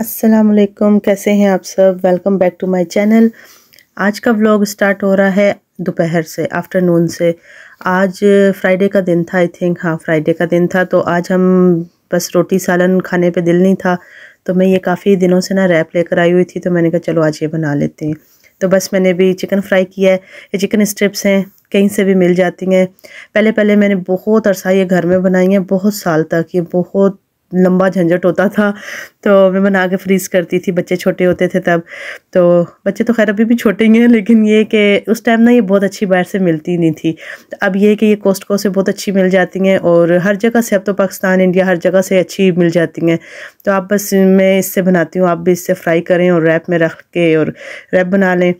असलम कैसे हैं आप सब welcome back to my channel आज का व्लॉग स्टार्ट हो रहा है दोपहर से आफ्टरनून से आज फ्राइडे का दिन था आई थिंक हाँ फ्राइडे का दिन था तो आज हम बस रोटी सालन खाने पे दिल नहीं था तो मैं ये काफ़ी दिनों से ना रैप लेकर आई हुई थी तो मैंने कहा चलो आज ये बना लेते हैं तो बस मैंने भी चिकन फ्राई किया है ये चिकन स्ट्रिप्स हैं कहीं से भी मिल जाती हैं पहले पहले मैंने बहुत अरसा ये घर में बनाई हैं बहुत साल तक ये बहुत लंबा झंझट होता था तो मैं बना के फ्रीज़ करती थी बच्चे छोटे होते थे तब तो बच्चे तो खैर अभी भी छोटे ही हैं लेकिन ये कि उस टाइम ना ये बहुत अच्छी बाहर से मिलती नहीं थी तो अब ये कि ये कोस्टको से बहुत अच्छी मिल जाती हैं और हर जगह से अब तो पाकिस्तान इंडिया हर जगह से अच्छी मिल जाती हैं तो आप बस मैं इससे बनाती हूँ आप भी इससे फ्राई करें और रैप में रख के और रैप बना लें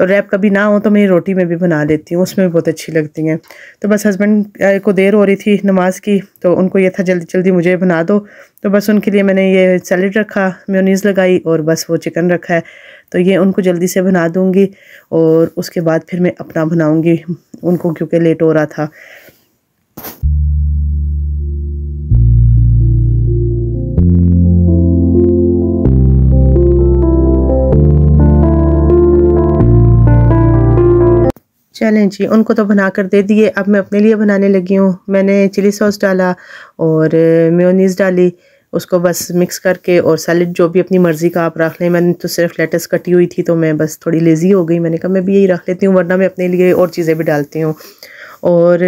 और रैप कभी ना हो तो मैं रोटी में भी बना लेती हूँ उसमें भी बहुत अच्छी लगती हैं तो बस हस्बैंड को देर हो रही थी नमाज़ की तो उनको ये था जल्दी जल्दी मुझे बना दो तो बस उनके लिए मैंने ये सैलड रखा म्योनीज़ लगाई और बस वो चिकन रखा है तो ये उनको जल्दी से बना दूँगी और उसके बाद फिर मैं अपना बनाऊँगी उनको क्योंकि लेट हो रहा था चलें जी उनको तो बना कर दे दिए अब मैं अपने लिए बनाने लगी हूँ मैंने चिली सॉस डाला और मेयोनीज़ डाली उसको बस मिक्स करके और सैलड जो भी अपनी मर्ज़ी का आप रख लें मैंने तो सिर्फ लेटस कटी हुई थी तो मैं बस थोड़ी लेज़ी हो गई मैंने कहा मैं भी यही रख लेती हूँ वरना मैं अपने लिए और चीज़ें भी डालती हूँ और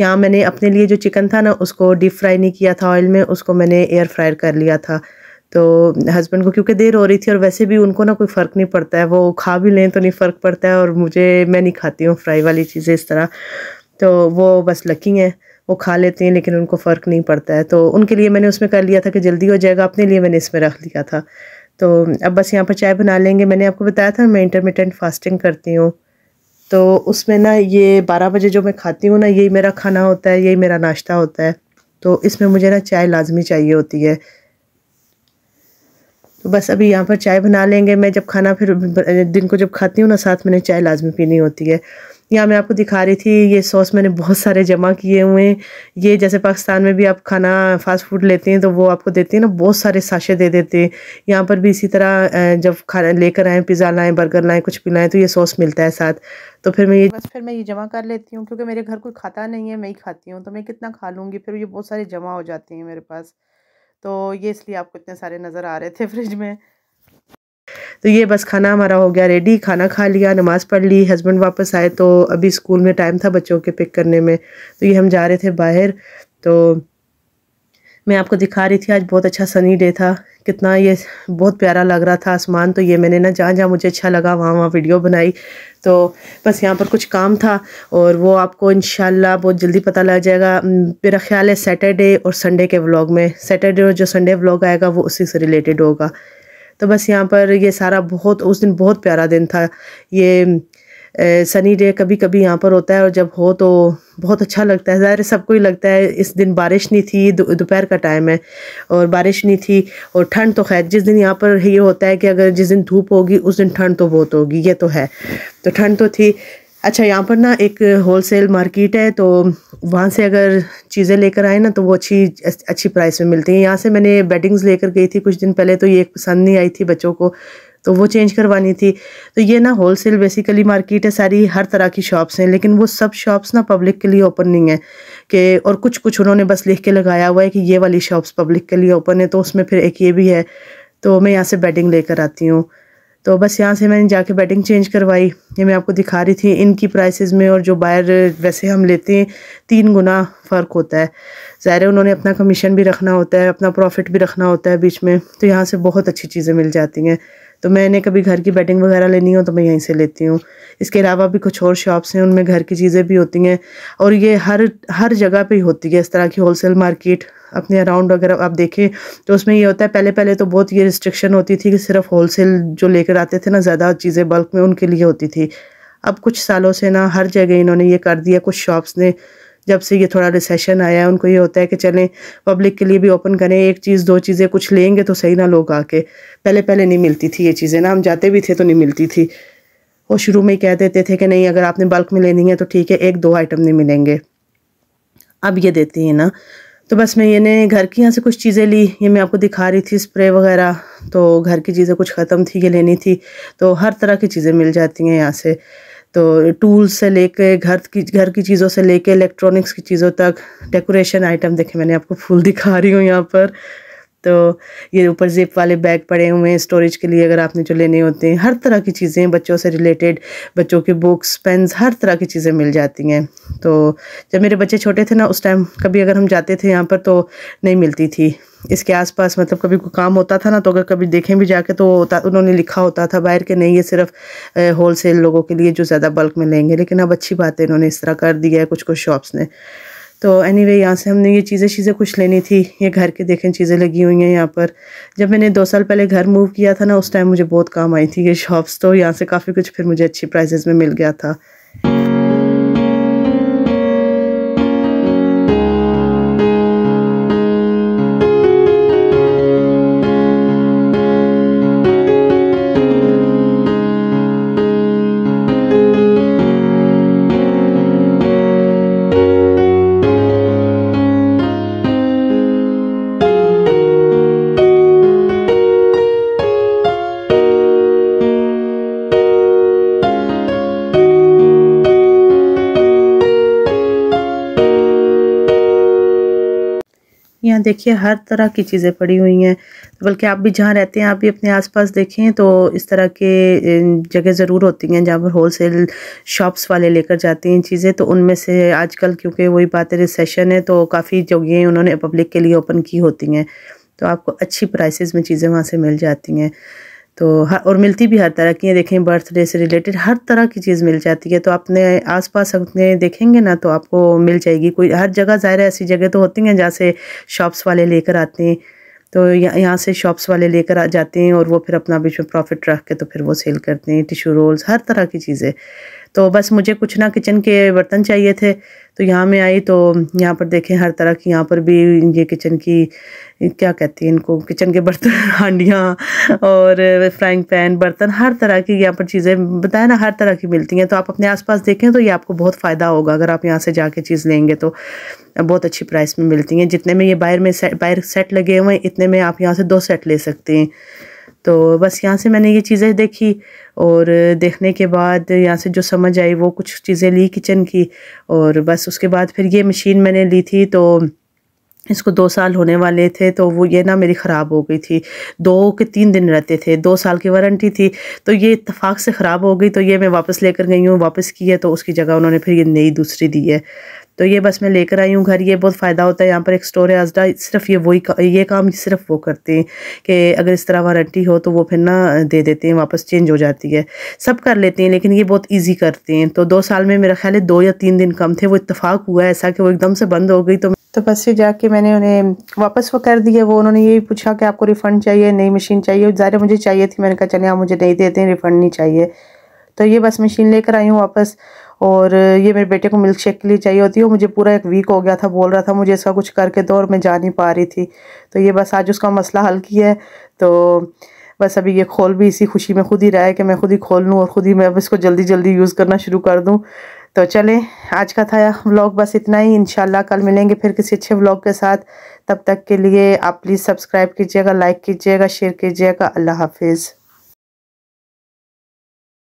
यहाँ मैंने अपने लिए जो चिकन था ना उसको डीप फ्राई नहीं किया था ऑयल में उसको मैंने एयर फ्रायर कर लिया था तो हस्बैंड को क्योंकि देर हो रही थी और वैसे भी उनको ना कोई फ़र्क नहीं पड़ता है वो खा भी लें तो नहीं फ़र्क पड़ता है और मुझे मैं नहीं खाती हूँ फ्राई वाली चीज़ें इस तरह तो वो बस लकी हैं वो खा लेते हैं लेकिन उनको फ़र्क नहीं पड़ता है तो उनके लिए मैंने उसमें कर लिया था कि जल्दी हो जाएगा अपने लिए मैंने इसमें रख लिया था तो अब बस यहाँ पर चाय बना लेंगे मैंने आपको बताया था मैं इंटरमीडियंट फास्टिंग करती हूँ तो उसमें ना ये बारह बजे जो मैं खाती हूँ ना यही मेरा खाना होता है यही मेरा नाश्ता होता है तो इसमें मुझे ना चाय लाजमी चाहिए होती है तो बस अभी यहाँ पर चाय बना लेंगे मैं जब खाना फिर दिन को जब खाती हूँ ना साथ मैंने चाय लाजमी पीनी होती है यहाँ मैं आपको दिखा रही थी ये सॉस मैंने बहुत सारे जमा किए हुए हैं ये जैसे पाकिस्तान में भी आप खाना फास्ट फूड लेते हैं तो वो आपको देते हैं ना बहुत सारे साशे दे देते हैं यहाँ पर भी इसी तरह जब खाना लेकर आएँ पिज़्ज़ा लाएँ बर्गर लाएँ कुछ भी लाएँ तो ये सॉस मिलता है साथ तो फिर मैं ये बस फिर मैं ये जमा कर लेती हूँ क्योंकि मेरे घर कोई खाता नहीं है मैं ही खाती हूँ तो मैं कितना खा लूँगी फिर ये बहुत सारे जमा हो जाते हैं मेरे पास तो ये इसलिए आपको इतने सारे नज़र आ रहे थे फ्रिज में तो ये बस खाना हमारा हो गया रेडी खाना खा लिया नमाज़ पढ़ ली हस्बैंड वापस आए तो अभी स्कूल में टाइम था बच्चों के पिक करने में तो ये हम जा रहे थे बाहर तो मैं आपको दिखा रही थी आज बहुत अच्छा सनी डे था कितना ये बहुत प्यारा लग रहा था आसमान तो ये मैंने ना जहाँ जहाँ मुझे अच्छा लगा वहाँ वहाँ वीडियो बनाई तो बस यहाँ पर कुछ काम था और वो आपको इन बहुत जल्दी पता लग जाएगा मेरा ख्याल है सैटरडे और संडे के व्लॉग में सैटरडे और जो संडे व्लॉग आएगा वो उसी से रिलेटेड होगा तो बस यहाँ पर ये सारा बहुत उस दिन बहुत प्यारा दिन था ये सनी डे कभी कभी यहाँ पर होता है और जब हो तो बहुत अच्छा लगता है ज़ाहिर सबको ही लगता है इस दिन बारिश नहीं थी दोपहर का टाइम है और बारिश नहीं थी और ठंड तो खैर जिस दिन यहाँ पर ये होता है कि अगर जिस दिन धूप होगी उस दिन ठंड तो बहुत होगी ये तो है तो ठंड तो थी अच्छा यहाँ पर ना एक होल सेल मार्केट है तो वहाँ से अगर चीज़ें लेकर आए ना तो वो अच्छी अच्छी प्राइस में मिलती हैं यहाँ से मैंने बेडिंग्स लेकर गई थी कुछ दिन पहले तो ये एक पसंद नहीं आई थी बच्चों को तो वो चेंज करवानी थी तो ये ना होलसेल बेसिकली मार्केट है सारी हर तरह की शॉप्स हैं लेकिन वो सब शॉप्स ना पब्लिक के लिए ओपन नहीं है कि और कुछ कुछ उन्होंने बस लिख के लगाया हुआ है कि ये वाली शॉप्स पब्लिक के लिए ओपन है तो उसमें फिर एक ये भी है तो मैं यहाँ से बैटिंग लेकर आती हूँ तो बस यहाँ से मैंने जाके बैटिंग चेंज करवाई ये मैं आपको दिखा रही थी इनकी प्राइसेस में और जो बायर वैसे हम लेते हैं तीन गुना फ़र्क होता है ज़ाहिर उन्होंने अपना कमीशन भी रखना होता है अपना प्रॉफिट भी रखना होता है बीच में तो यहाँ से बहुत अच्छी चीज़ें मिल जाती हैं तो मैंने कभी घर की बैटिंग वगैरह लेनी हो तो मैं यहीं से लेती हूँ इसके अलावा भी कुछ और शॉप्स हैं उनमें घर की चीज़ें भी होती हैं और ये हर हर जगह पे ही होती है इस तरह की होलसेल मार्केट अपने अराउंड वगैरह आप देखें तो उसमें ये होता है पहले पहले तो बहुत ये रिस्ट्रिक्शन होती थी कि सिर्फ होलसेल जो लेकर आते थे ना ज़्यादा चीज़ें बल्क में उनके लिए होती थी अब कुछ सालों से ना हर जगह इन्होंने ये कर दिया कुछ शॉप्स ने जब से ये थोड़ा रिसेशन आया है उनको ये होता है कि चलें पब्लिक के लिए भी ओपन करें एक चीज़ दो चीज़ें कुछ लेंगे तो सही ना लोग आके पहले पहले नहीं मिलती थी ये चीज़ें ना हम जाते भी थे तो नहीं मिलती थी वो शुरू में ही कह देते थे कि नहीं अगर आपने बल्क में लेनी है तो ठीक है एक दो आइटम नहीं मिलेंगे अब ये देती हैं ना तो बस मैं ये घर की यहाँ से कुछ चीज़ें ली ये मैं आपको दिखा रही थी स्प्रे वगैरह तो घर की चीज़ें कुछ ख़त्म थी ये लेनी थी तो हर तरह की चीज़ें मिल जाती हैं यहाँ से तो टूल्स से लेके घर की घर की चीज़ों से लेके इलेक्ट्रॉनिक्स की चीज़ों तक डेकोरेशन आइटम देखे मैंने आपको फूल दिखा रही हूँ यहाँ पर तो ये ऊपर जिप वाले बैग पड़े हुए हैं स्टोरेज के लिए अगर आपने जो लेने होते हैं हर तरह की चीज़ें बच्चों से रिलेटेड बच्चों के बुक्स पेन्स हर तरह की चीज़ें मिल जाती हैं तो जब मेरे बच्चे छोटे थे ना उस टाइम कभी अगर हम जाते थे यहाँ पर तो नहीं मिलती थी इसके आसपास मतलब कभी कोई काम होता था ना तो अगर कभी देखें भी जाके तो उन्होंने लिखा होता था बाहर के नहीं ये सिर्फ होल सेल लोगों के लिए जो ज़्यादा बल्क में लेंगे लेकिन अब अच्छी बात है इन्होंने इस तरह कर दिया है कुछ कुछ शॉप्स ने तो एनी वे यहाँ से हमने ये चीज़ें चीज़ें कुछ लेनी थी ये घर के देखें चीज़ें लगी हुई हैं यहाँ पर जब मैंने दो साल पहले घर मूव किया था ना उस टाइम मुझे बहुत काम आई थी ये शॉप्स तो यहाँ से काफ़ी कुछ फिर मुझे अच्छी प्राइजेज़ में मिल गया था यहाँ देखिए हर तरह की चीज़ें पड़ी हुई हैं बल्कि आप भी जहाँ रहते हैं आप भी अपने आसपास देखें तो इस तरह के जगह ज़रूर होती हैं जहाँ पर होल सेल शॉप्स वाले लेकर जाते हैं चीज़ें तो उनमें से आजकल क्योंकि वही बात है रिसेशन है तो काफ़ी जगहें उन्होंने पब्लिक के लिए ओपन की होती हैं तो आपको अच्छी प्राइसेस में चीज़ें वहाँ से मिल जाती हैं तो हर और मिलती भी हर तरह की है देखें बर्थडे से रिलेटेड हर तरह की चीज़ मिल जाती है तो अपने आसपास अपने देखेंगे ना तो आपको मिल जाएगी कोई हर जगह ज़ाहिर ऐसी जगह तो होती हैं जहाँ से शॉप्स वाले लेकर आते हैं तो यहाँ से शॉप्स वाले लेकर आ जाते हैं और वो फिर अपना बीच में प्रॉफिट रख के तो फिर वो सेल करते हैं टिशू रोल्स हर तरह की चीज़ें तो बस मुझे कुछ ना किचन के बर्तन चाहिए थे तो यहाँ मैं आई तो यहाँ पर देखें हर तरह की यहाँ पर भी ये किचन की क्या कहती है इनको किचन के बर्तन हांडियाँ और फ्राइंग पैन बर्तन हर तरह की यहाँ पर चीज़ें बताया ना हर तरह की मिलती हैं तो आप अपने आसपास देखें तो ये आपको बहुत फ़ायदा होगा अगर आप यहाँ से जाके चीज़ लेंगे तो बहुत अच्छी प्राइस में मिलती हैं जितने में ये बाहर में से, बाहर सेट लगे हुए हैं इतने में आप यहाँ से दो सेट ले सकते हैं तो बस यहाँ से मैंने ये चीज़ें देखी और देखने के बाद यहाँ से जो समझ आई वो कुछ चीज़ें ली किचन की और बस उसके बाद फिर ये मशीन मैंने ली थी तो इसको दो साल होने वाले थे तो वो ये ना मेरी ख़राब हो गई थी दो के तीन दिन रहते थे दो साल की वारंटी थी तो ये इतफ़ाक़ से ख़राब हो गई तो ये मैं वापस लेकर गई हूँ वापस की है तो उसकी जगह उन्होंने फिर ये नई दूसरी दी है तो ये बस मैं लेकर आई हूँ घर ये बहुत फ़ायदा होता है यहाँ पर एक स्टोर है आजडा सिर्फ ये वही का, ये काम सिर्फ वो करते हैं कि अगर इस तरह वारंटी हो तो वो फिर ना दे देते हैं वापस चेंज हो जाती है सब कर लेते हैं लेकिन ये बहुत ईजी करते हैं तो दो साल में मेरा ख्याल है दो या तीन दिन कम थे वो इतफाक़ हुआ ऐसा कि वो एकदम से बंद हो गई तो तो बस ये जाके मैंने उन्हें वापस वो कर दिया वो उन्होंने ये पूछा कि आपको रिफ़ंड चाहिए नई मशीन चाहिए ज़ाहिर मुझे चाहिए थी मैंने कहा चले आप मुझे नहीं देते हैं रिफ़ंड नहीं चाहिए तो ये बस मशीन लेकर आई हूँ वापस और ये मेरे बेटे को मिल्क शेक के लिए चाहिए होती है मुझे पूरा एक वीक हो गया था बोल रहा था मुझे इसका कुछ करके दो और मैं जा नहीं पा रही थी तो ये बस आज उसका मसला हल किया है तो बस अभी ये खोल भी इसी खुशी में खुद ही रहा है कि मैं खुद ही खोल लूँ और ख़ुद ही मैं अब इसको जल्दी जल्दी यूज़ करना शुरू कर दूँ तो चलें आज का था व्लॉग बस इतना ही इंशाल्लाह कल मिलेंगे फिर किसी अच्छे व्लॉग के साथ तब तक के लिए आप प्लीज़ सब्सक्राइब कीजिएगा लाइक कीजिएगा शेयर कीजिएगा अल्लाह हाफिज़